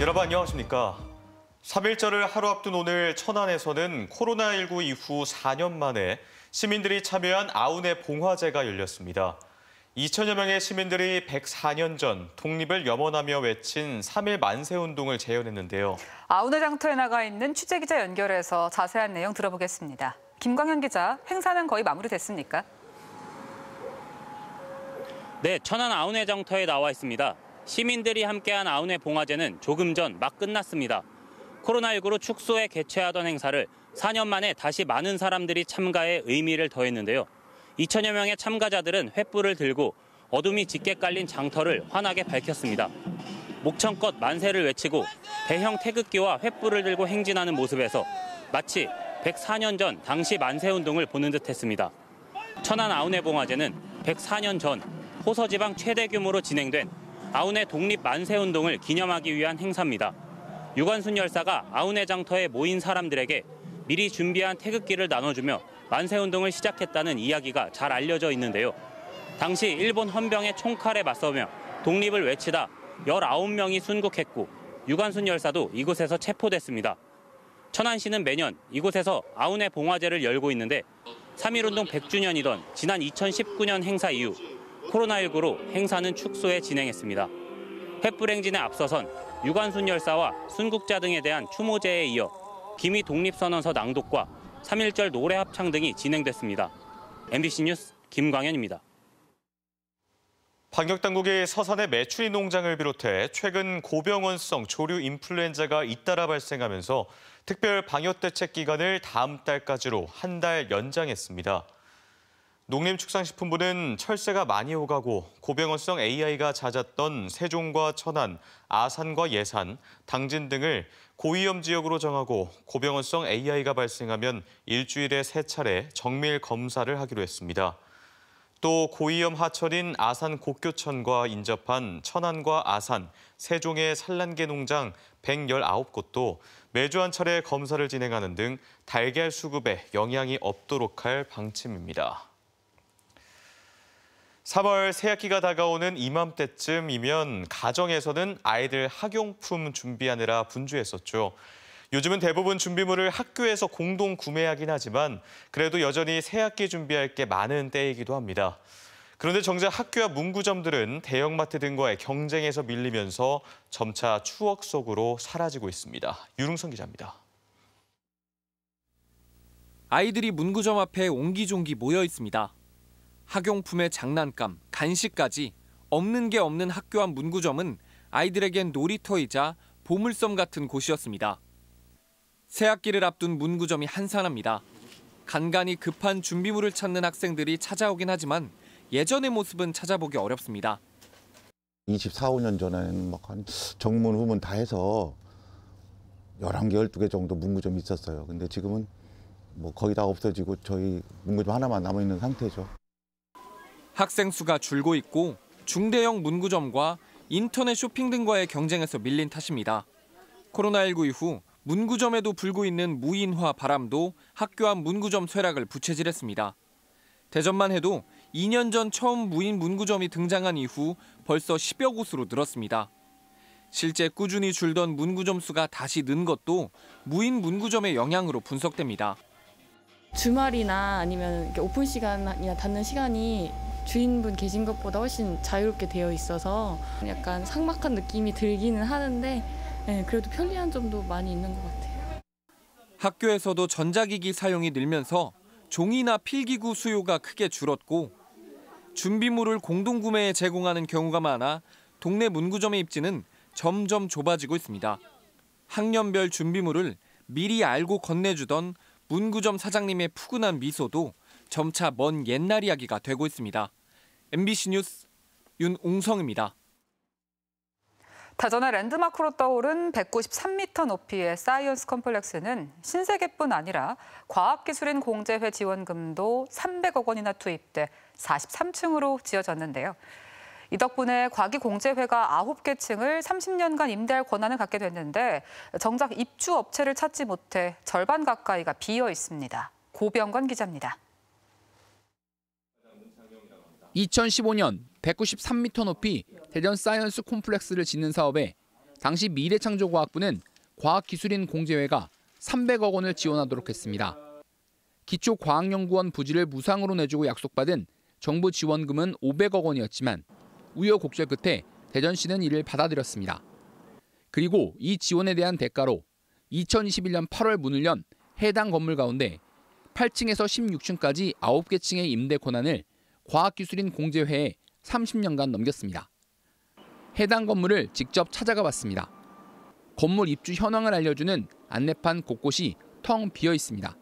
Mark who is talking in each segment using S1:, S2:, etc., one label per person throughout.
S1: 여러분 안녕하십니까? 3일절을 하루 앞둔 오늘 천안에서는 코로나19 이후 4년 만에 시민들이 참여한 아우네 봉화제가 열렸습니다. 2천여 명의 시민들이 104년 전 독립을 염원하며 외친 3일 만세 운동을 재현했는데요.
S2: 아우네 장터에 나가 있는 취재기자 연결해서 자세한 내용 들어보겠습니다. 김광현 기자, 행사는 거의 마무리됐습니까?
S3: 네, 천안 아우네 장터에 나와 있습니다. 시민들이 함께한 아우네 봉화제는 조금 전 막 끝났습니다. 코로나19로 축소해 개최하던 행사를 4년 만에 다시 많은 사람들이 참가해 의미를 더했는데요. 2천여 명의 참가자들은 횃불을 들고 어둠이 짙게 깔린 장터를 환하게 밝혔습니다. 목청껏 만세를 외치고 대형 태극기와 횃불을 들고 행진하는 모습에서 마치 104년 전 당시 만세운동을 보는 듯했습니다. 천안 아우네봉화제는 104년 전 호서지방 최대 규모로 진행된 아우네 독립 만세운동을 기념하기 위한 행사입니다. 유관순 열사가 아우네 장터에 모인 사람들에게 미리 준비한 태극기를 나눠주며 만세운동을 시작했다는 이야기가 잘 알려져 있는데요. 당시 일본 헌병의 총칼에 맞서며 독립을 외치다 19명이 순국했고 유관순 열사도 이곳에서 체포됐습니다. 천안시는 매년 이곳에서 아우네 봉화제를 열고 있는데 3.1운동 100주년이던 지난 2019년 행사 이후 코로나19로 행사는 축소해 진행했습니다. 횃불행진에 앞서선 유관순 열사와 순국자 등에 대한 추모제에 이어 김희 독립선언서 낭독과 3.1절 노래 합창 등이 진행됐습니다. MBC 뉴스 김광현입니다.
S1: 방역당국이 서산의 메추리 농장을 비롯해 최근 고병원성 조류 인플루엔자가 잇따라 발생하면서 특별 방역 대책 기간을 다음 달까지로 한 달 연장했습니다. 농림축산식품부는 철새가 많이 오가고 고병원성 AI가 잦았던 세종과 천안, 아산과 예산, 당진 등을 고위험 지역으로 정하고 고병원성 AI가 발생하면 일주일에 세 차례 정밀 검사를 하기로 했습니다. 또 고위험 하천인 아산 곡교천과 인접한 천안과 아산, 세종의 산란계 농장 119곳도 매주 한 차례 검사를 진행하는 등 달걀 수급에 영향이 없도록 할 방침입니다. 3월 새학기가 다가오는 이맘때쯤이면 가정에서는 아이들 학용품 준비하느라 분주했었죠. 요즘은 대부분 준비물을 학교에서 공동 구매하긴 하지만 그래도 여전히 새학기 준비할 게 많은 때이기도 합니다. 그런데 정작 학교와 문구점들은 대형마트 등과의 경쟁에서 밀리면서 점차 추억 속으로 사라지고 있습니다. 유릉선 기자입니다. 아이들이
S4: 문구점 앞에 옹기종기 모여 있습니다. 학용품의 장난감, 간식까지 없는 게 없는 학교앞 문구점은 아이들에겐 놀이터이자 보물섬 같은 곳이었습니다. 새학기를 앞둔 문구점이 한산합니다. 간간히 급한 준비물을 찾는 학생들이 찾아오긴 하지만 예전의 모습은 찾아보기 어렵습니다.
S1: 24, 5년 전에는 막 한 정문, 후문 다 해서 11개, 12개 정도 문구점이 있었어요. 근데 지금은 뭐 거의 다 없어지고 저희 문구점 하나만 남아있는 상태죠.
S4: 학생 수가 줄고 있고 중대형 문구점과 인터넷 쇼핑 등과의 경쟁에서 밀린 탓입니다. 코로나19 이후 문구점에도 불고 있는 무인화 바람도 학교 앞 문구점 쇠락을 부채질했습니다. 대전만 해도 2년 전 처음 무인 문구점이 등장한 이후 벌써 10여 곳으로 늘었습니다. 실제 꾸준히 줄던 문구점 수가 다시 는 것도 무인 문구점의 영향으로 분석됩니다.
S2: 주말이나 아니면 오픈 시간이나 닫는 시간이 주인분 계신 것보다 훨씬 자유롭게 되어 있어서 약간 삭막한 느낌이 들기는 하는데 네, 그래도 편리한 점도 많이 있는 것 같아요.
S4: 학교에서도 전자기기 사용이 늘면서 종이나 필기구 수요가 크게 줄었고 준비물을 공동구매에 제공하는 경우가 많아 동네 문구점의 입지는 점점 좁아지고 있습니다. 학년별 준비물을 미리 알고 건네주던 문구점 사장님의 푸근한 미소도 점차 먼 옛날 이야기가 되고 있습니다. MBC 뉴스 윤웅성입니다.
S2: 다전의 랜드마크로 떠오른 193m 높이의 사이언스 컴플렉스는 신세계뿐 아니라 과학기술인 공제회 지원금도 300억 원이나 투입돼 43층으로 지어졌는데요. 이 덕분에 과기공제회가 9개 층을 30년간 임대할 권한을 갖게 됐는데 정작 입주 업체를 찾지 못해 절반 가까이가 비어 있습니다. 고병건 기자입니다.
S5: 2015년 193m 높이 대전 사이언스 콤플렉스를 짓는 사업에 당시 미래창조과학부는 과학기술인 공제회가 300억 원을 지원하도록 했습니다. 기초과학연구원 부지를 무상으로 내주고 약속받은 정부 지원금은 500억 원이었지만 우여곡절 끝에 대전시는 이를 받아들였습니다. 그리고 이 지원에 대한 대가로 2021년 8월 문을 연 해당 건물 가운데 8층에서 16층까지 9개 층의 임대 권한을 과학기술인 공제회에 30년간 넘겼습니다. 해당 건물을 직접 찾아가 봤습니다. 건물 입주 현황을 알려주는 안내판 곳곳이 텅 비어 있습니다.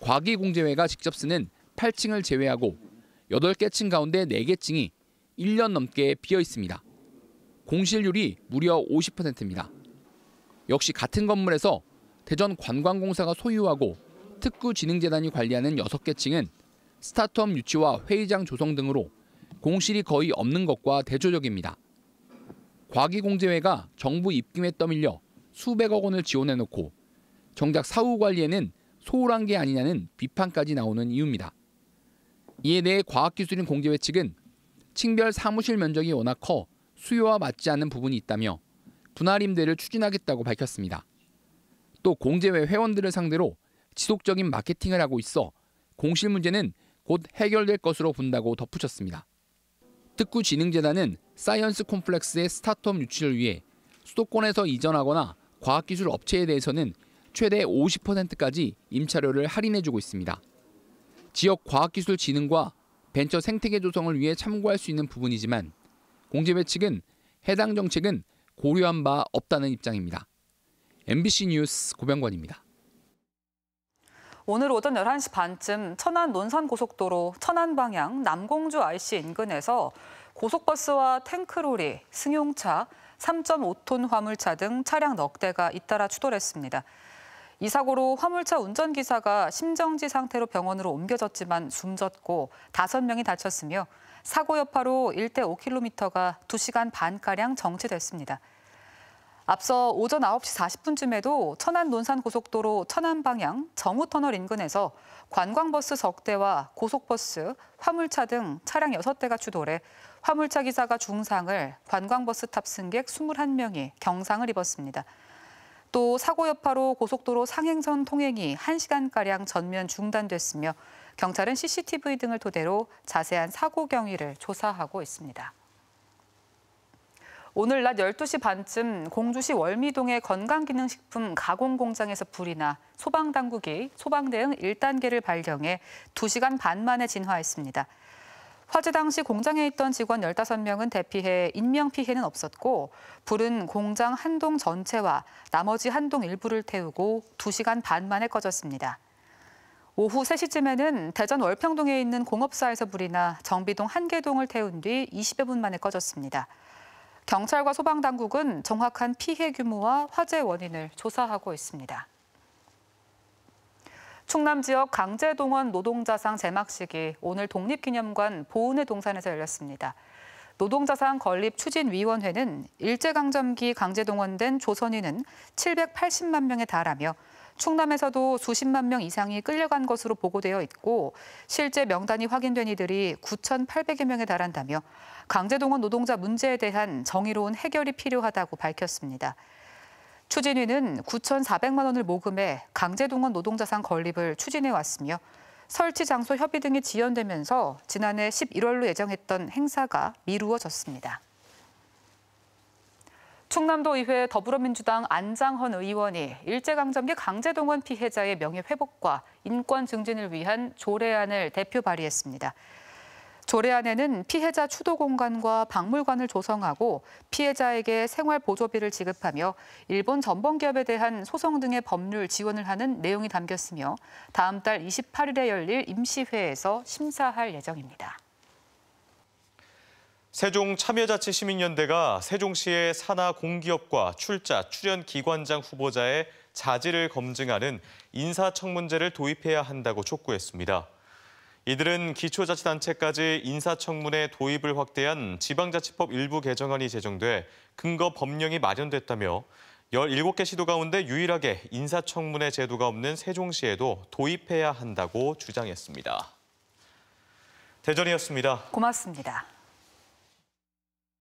S5: 과기공제회가 직접 쓰는 8층을 제외하고 8개 층 가운데 4개 층이 1년 넘게 비어 있습니다. 공실률이 무려 50%입니다. 역시 같은 건물에서 대전관광공사가 소유하고 특구진흥재단이 관리하는 6개 층은 스타트업 유치와 회의장 조성 등으로 공실이 거의 없는 것과 대조적입니다. 과기공제회가 정부 입김에 떠밀려 수백억 원을 지원해놓고 정작 사후 관리에는 소홀한 게 아니냐는 비판까지 나오는 이유입니다. 이에 대해 과학기술인 공제회 측은 층별 사무실 면적이 워낙 커 수요와 맞지 않는 부분이 있다며 분할 임대를 추진하겠다고 밝혔습니다. 또 공제회 회원들을 상대로 지속적인 마케팅을 하고 있어 공실 문제는 곧 해결될 것으로 본다고 덧붙였습니다. 특구진흥재단은 사이언스 콤플렉스의 스타트업 유치를 위해 수도권에서 이전하거나 과학기술 업체에 대해서는 최대 50%까지 임차료를 할인해주고 있습니다. 지역 과학기술 진흥과 벤처 생태계 조성을 위해 참고할 수 있는 부분이지만 공재배 측은 해당 정책은 고려한 바 없다는 입장입니다. MBC 뉴스 고병관입니다.
S2: 오늘 오전 11시 반쯤 천안 논산고속도로 천안 방향 남공주 IC 인근에서 고속버스와 탱크로리, 승용차, 3.5톤 화물차 등 차량 넉 대가 잇따라 추돌했습니다. 이 사고로 화물차 운전기사가 심정지 상태로 병원으로 옮겨졌지만 숨졌고 5명이 다쳤으며 사고 여파로 1대 5km가 2시간 반가량 정체됐습니다. 앞서 오전 9시 40분쯤에도 천안 논산 고속도로 천안 방향 정우 터널 인근에서 관광버스 석대와 고속버스, 화물차 등 차량 6대가 추돌해 화물차 기사가 중상을, 관광버스 탑승객 21명이 경상을 입었습니다. 또 사고 여파로 고속도로 상행선 통행이 1시간가량 전면 중단됐으며 경찰은 CCTV 등을 토대로 자세한 사고 경위를 조사하고 있습니다. 오늘 낮 12시 반쯤 공주시 월미동의 건강기능식품 가공 공장에서 불이 나 소방당국이 소방대응 1단계를 발령해 2시간 반 만에 진화했습니다. 화재 당시 공장에 있던 직원 15명은 대피해 인명피해는 없었고 불은 공장 한 동 전체와 나머지 한 동 일부를 태우고 2시간 반 만에 꺼졌습니다. 오후 3시쯤에는 대전 월평동에 있는 공업사에서 불이 나 정비동 한 개동을 태운 뒤 20여 분 만에 꺼졌습니다. 경찰과 소방당국은 정확한 피해 규모와 화재 원인을 조사하고 있습니다. 충남 지역 강제동원 노동자상 제막식이 오늘 독립기념관 보은의 동산에서 열렸습니다. 노동자상 건립 추진위원회는 일제강점기 강제동원된 조선인은 780만 명에 달하며 충남에서도 수십만 명 이상이 끌려간 것으로 보고되어 있고 실제 명단이 확인된 이들이 9,800여 명에 달한다며 강제동원 노동자 문제에 대한 정의로운 해결이 필요하다고 밝혔습니다. 추진위는 9,400만 원을 모금해 강제동원 노동자상 건립을 추진해 왔으며 설치 장소 협의 등이 지연되면서 지난해 11월로 예정했던 행사가 미루어졌습니다. 충남도 의회 더불어민주당 안장헌 의원이 일제강점기 강제동원 피해자의 명예회복과 인권 증진을 위한 조례안을 대표 발의했습니다. 조례안에는 피해자 추도 공간과 박물관을 조성하고 피해자에게 생활 보조비를 지급하며 일본 전범 기업에 대한 소송 등의 법률 지원을 하는 내용이 담겼으며 다음 달 28일에 열릴 임시회에서 심사할 예정입니다.
S1: 세종 참여자치 시민연대가 세종시의 산하 공기업과 출자 출연 기관장 후보자의 자질을 검증하는 인사청문제를 도입해야 한다고 촉구했습니다. 이들은 기초자치단체까지 인사청문회 도입을 확대한 지방자치법 일부 개정안이 제정돼 근거 법령이 마련됐다며 17개 시도 가운데 유일하게 인사청문회 제도가 없는 세종시에도 도입해야 한다고 주장했습니다. 대전이었습니다.
S2: 고맙습니다.